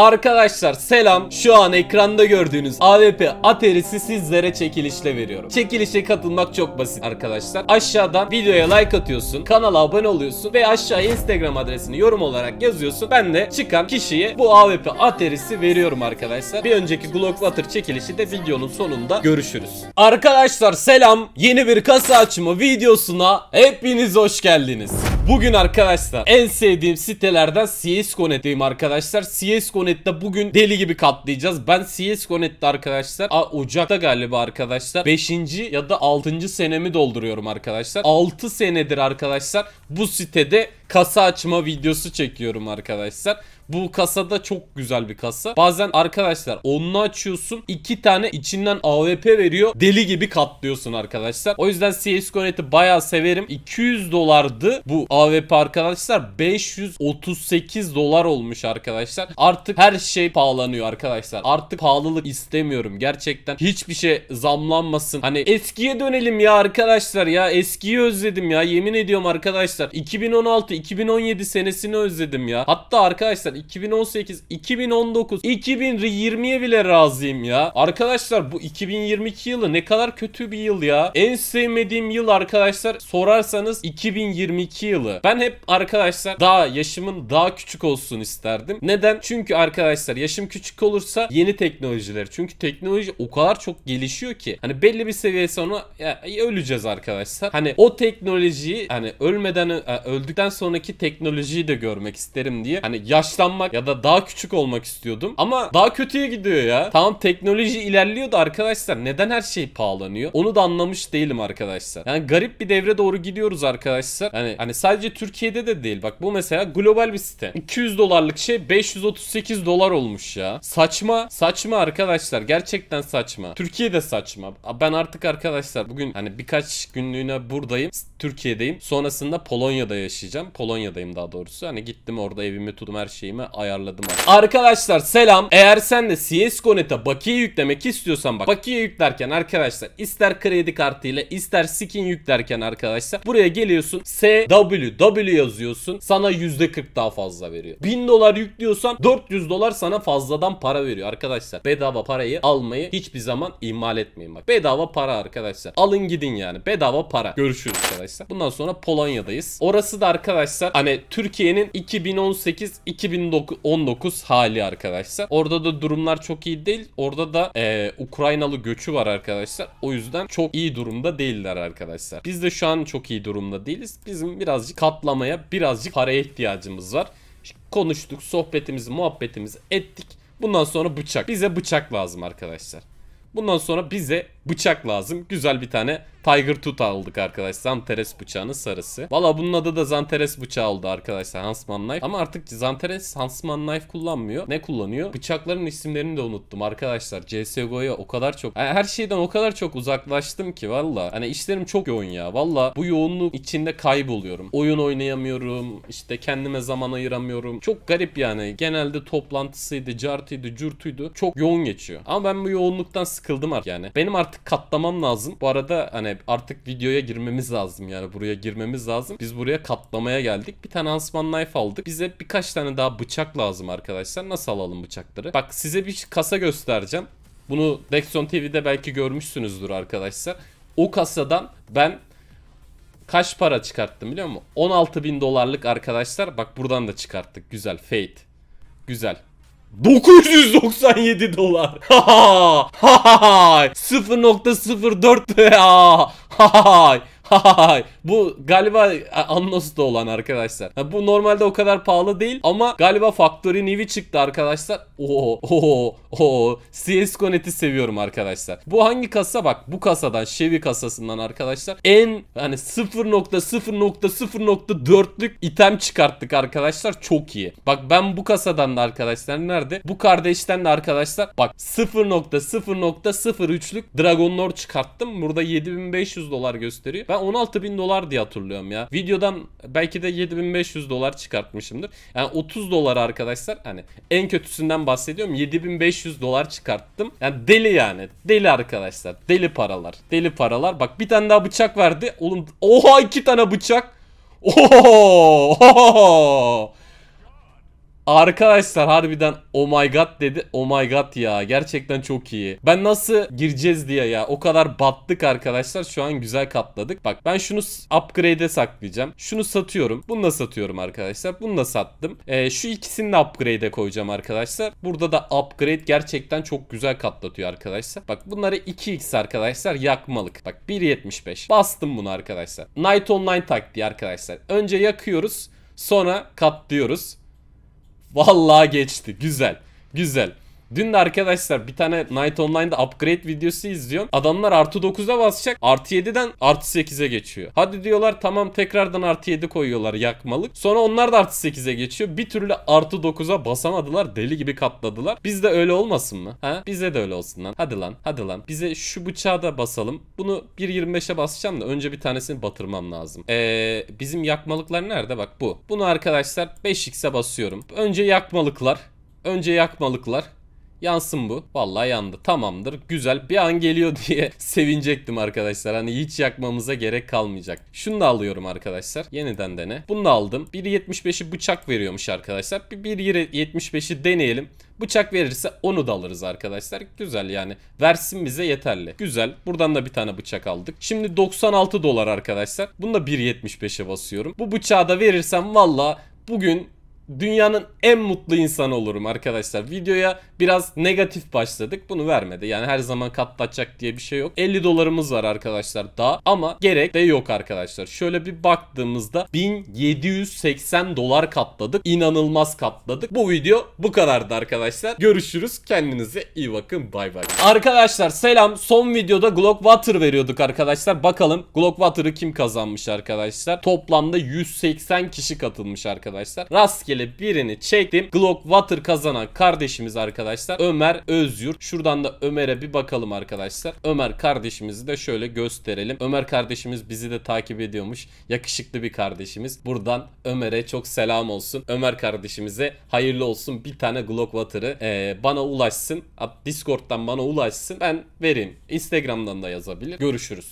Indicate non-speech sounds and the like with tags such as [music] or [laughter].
Arkadaşlar selam. Şu an ekranda gördüğünüz AWP Ateris'i sizlere çekilişle veriyorum. Çekilişe katılmak çok basit arkadaşlar. Aşağıdan videoya like atıyorsun, kanala abone oluyorsun ve aşağıya Instagram adresini yorum olarak yazıyorsun. Ben de çıkan kişiye bu AWP Ateris'i veriyorum arkadaşlar. Bir önceki Glock Water çekilişi de videonun sonunda görüşürüz. Arkadaşlar selam. Yeni bir kasa açma videosuna hepiniz hoş geldiniz. Bugün arkadaşlar en sevdiğim sitelerden CSGO.net'teyim arkadaşlar. CSGO.net'te bugün deli gibi katlayacağız. Ben CSGO.net'te arkadaşlar a, Ocak'ta galiba arkadaşlar 5. ya da 6. senemi dolduruyorum arkadaşlar. 6 senedir arkadaşlar bu sitede kasa açma videosu çekiyorum arkadaşlar. Bu kasada çok güzel bir kasa. Bazen arkadaşlar onu açıyorsun. iki tane içinden AWP veriyor. Deli gibi katlıyorsun arkadaşlar. O yüzden CSGO neti bayağı severim. 200 dolardı bu AWP arkadaşlar. 538 dolar olmuş arkadaşlar. Artık her şey pahalanıyor arkadaşlar. Artık pahalılık istemiyorum. Gerçekten hiçbir şey zamlanmasın. Hani eskiye dönelim ya arkadaşlar ya. Eskiyi özledim ya. Yemin ediyorum arkadaşlar. 2016 2017 senesini özledim ya. Hatta arkadaşlar 2018, 2019, 2020'ye bile razıyım ya. Arkadaşlar bu 2022 yılı ne kadar kötü bir yıl ya. En sevmediğim yıl arkadaşlar sorarsanız 2022 yılı. Ben hep arkadaşlar daha yaşımın daha küçük olsun isterdim. Neden? Çünkü arkadaşlar yaşım küçük olursa yeni teknolojiler. Çünkü teknoloji o kadar çok gelişiyor ki. Hani belli bir seviye sonra ya, öleceğiz arkadaşlar. Hani o teknolojiyi hani ölmeden e, öldükten sonra sonraki teknolojiyi de görmek isterim diye. Hani yaşlanmak ya da daha küçük olmak istiyordum. Ama daha kötüye gidiyor ya. Tamam teknoloji ilerliyor da arkadaşlar neden her şey pahalanıyor? Onu da anlamış değilim arkadaşlar. Yani garip bir devre doğru gidiyoruz arkadaşlar. Hani hani sadece Türkiye'de de değil. Bak bu mesela global bir site. 200 dolarlık şey 538 dolar olmuş ya. Saçma. Saçma arkadaşlar. Gerçekten saçma. Türkiye'de saçma. Ben artık arkadaşlar bugün hani birkaç günlüğüne buradayım. Türkiye'deyim. Sonrasında Polonya'da yaşayacağım. Polonya'dayım daha doğrusu. Hani gittim orada evimi tuttum her şeyimi ayarladım. Arkadaşlar selam. Eğer sen de CSGO.net'e bakiye yüklemek istiyorsan bak. Bakiye yüklerken arkadaşlar ister kredi kartıyla ister skin yüklerken arkadaşlar. Buraya geliyorsun. SWW yazıyorsun. Sana %40 daha fazla veriyor. 1000 dolar yüklüyorsan 400 dolar sana fazladan para veriyor arkadaşlar. Bedava parayı almayı hiçbir zaman ihmal etmeyin bak. Bedava para arkadaşlar. Alın gidin yani. Bedava para. Görüşürüz arkadaşlar. Bundan sonra Polonya'dayız. Orası da arkadaşlar arkadaşlar. Hani Türkiye'nin 2018-2019 hali arkadaşlar. Orada da durumlar çok iyi değil. Orada da e, Ukraynalı göçü var arkadaşlar. O yüzden çok iyi durumda değiller arkadaşlar. Biz de şu an çok iyi durumda değiliz. Bizim birazcık katlamaya, birazcık paraya ihtiyacımız var. Konuştuk, sohbetimizi, muhabbetimizi ettik. Bundan sonra bıçak. Bize bıçak lazım arkadaşlar. Bundan sonra bize bıçak lazım. Güzel bir tane Tiger Tooth aldık arkadaşlar. Zanteres bıçağının sarısı. Valla bunun adı da Zanteres bıçağı oldu arkadaşlar. Hansman Knife. Ama artık Zanteres Hansman Knife kullanmıyor. Ne kullanıyor? Bıçakların isimlerini de unuttum arkadaşlar. CSGO'ya o kadar çok. Yani her şeyden o kadar çok uzaklaştım ki valla. Hani işlerim çok yoğun ya. Valla bu yoğunluk içinde kayboluyorum. Oyun oynayamıyorum. İşte kendime zaman ayıramıyorum. Çok garip yani. Genelde toplantısıydı, cartıydı, cürtüydü. Çok yoğun geçiyor. Ama ben bu yoğunluktan sıkıldım artık yani. Benim artık artık katlamam lazım. Bu arada hani artık videoya girmemiz lazım yani buraya girmemiz lazım. Biz buraya katlamaya geldik. Bir tane Hansman Knife aldık. Bize birkaç tane daha bıçak lazım arkadaşlar. Nasıl alalım bıçakları? Bak size bir kasa göstereceğim. Bunu Dexon TV'de belki görmüşsünüzdür arkadaşlar. O kasadan ben kaç para çıkarttım biliyor musun? 16 bin dolarlık arkadaşlar. Bak buradan da çıkarttık. Güzel. Fate. Güzel. 997 dolar. [laughs] Ha ha ha. 0.04 ha ha bu galiba Annos'ta olan arkadaşlar. bu normalde o kadar pahalı değil ama galiba Factory New'i çıktı arkadaşlar. Oo oo oo CS:GO neti seviyorum arkadaşlar. Bu hangi kasa bak bu kasadan Chevy kasasından arkadaşlar en hani 0.0.0.4'lük item çıkarttık arkadaşlar. Çok iyi. Bak ben bu kasadan da arkadaşlar nerede? Bu kardeşten de arkadaşlar bak 0.0.03'lük Dragon Lord çıkarttım. Burada 7500 dolar gösteriyor. Ben 16 bin dolar diye hatırlıyorum ya. Videodan belki de 7500 dolar çıkartmışımdır. Yani 30 dolar arkadaşlar hani en kötüsünden bahsediyorum 7500 dolar çıkarttım. Yani deli yani. Deli arkadaşlar. Deli paralar. Deli paralar. Bak bir tane daha bıçak verdi. Oğlum oha iki tane bıçak. Oho! [laughs] Arkadaşlar harbiden oh my god dedi. Oh my god ya. Gerçekten çok iyi. Ben nasıl gireceğiz diye ya. O kadar battık arkadaşlar. Şu an güzel katladık. Bak ben şunu upgrade'e saklayacağım. Şunu satıyorum. Bunu da satıyorum arkadaşlar. Bunu da sattım. Ee, şu ikisini de upgrade'e koyacağım arkadaşlar. Burada da upgrade gerçekten çok güzel katlatıyor arkadaşlar. Bak bunları 2x arkadaşlar yakmalık. Bak 1.75. Bastım bunu arkadaşlar. Night Online taktiği arkadaşlar. Önce yakıyoruz. Sonra katlıyoruz. Vallahi geçti. Güzel. Güzel. Dün de arkadaşlar bir tane Night Online'da upgrade videosu izliyorum. Adamlar artı 9'a basacak. Artı 7'den artı 8'e geçiyor. Hadi diyorlar tamam tekrardan artı 7 koyuyorlar yakmalık. Sonra onlar da artı 8'e geçiyor. Bir türlü artı 9'a basamadılar. Deli gibi katladılar. Biz de öyle olmasın mı? Ha? Bize de öyle olsun lan. Hadi lan. Hadi lan. Bize şu bıçağı da basalım. Bunu 1.25'e basacağım da önce bir tanesini batırmam lazım. Ee, bizim yakmalıklar nerede? Bak bu. Bunu arkadaşlar 5x'e basıyorum. Önce yakmalıklar. Önce yakmalıklar. Yansın bu. Vallahi yandı. Tamamdır. Güzel. Bir an geliyor [laughs] diye sevinecektim arkadaşlar. Hani hiç yakmamıza gerek kalmayacak. Şunu da alıyorum arkadaşlar. Yeniden dene. Bunu da aldım. 1.75'i bıçak veriyormuş arkadaşlar. Bir 1.75'i deneyelim. Bıçak verirse onu da alırız arkadaşlar. Güzel yani. Versin bize yeterli. Güzel. Buradan da bir tane bıçak aldık. Şimdi 96 dolar arkadaşlar. Bunu da 1.75'e basıyorum. Bu bıçağı da verirsem valla bugün dünyanın en mutlu insanı olurum arkadaşlar. Videoya biraz negatif başladık. Bunu vermedi. Yani her zaman katlatacak diye bir şey yok. 50 dolarımız var arkadaşlar daha ama gerek de yok arkadaşlar. Şöyle bir baktığımızda 1780 dolar katladık. İnanılmaz katladık. Bu video bu kadardı arkadaşlar. Görüşürüz. Kendinize iyi bakın. Bay bay. Arkadaşlar selam. Son videoda Glock Glockwater veriyorduk arkadaşlar. Bakalım Glock Glockwater'ı kim kazanmış arkadaşlar? Toplamda 180 kişi katılmış arkadaşlar. Rastgele şöyle birini çektim. Glock Water kazanan kardeşimiz arkadaşlar Ömer Özyurt. Şuradan da Ömer'e bir bakalım arkadaşlar. Ömer kardeşimizi de şöyle gösterelim. Ömer kardeşimiz bizi de takip ediyormuş. Yakışıklı bir kardeşimiz. Buradan Ömer'e çok selam olsun. Ömer kardeşimize hayırlı olsun. Bir tane Glock Water'ı e, bana ulaşsın. Discord'dan bana ulaşsın. Ben vereyim. Instagram'dan da yazabilir. Görüşürüz.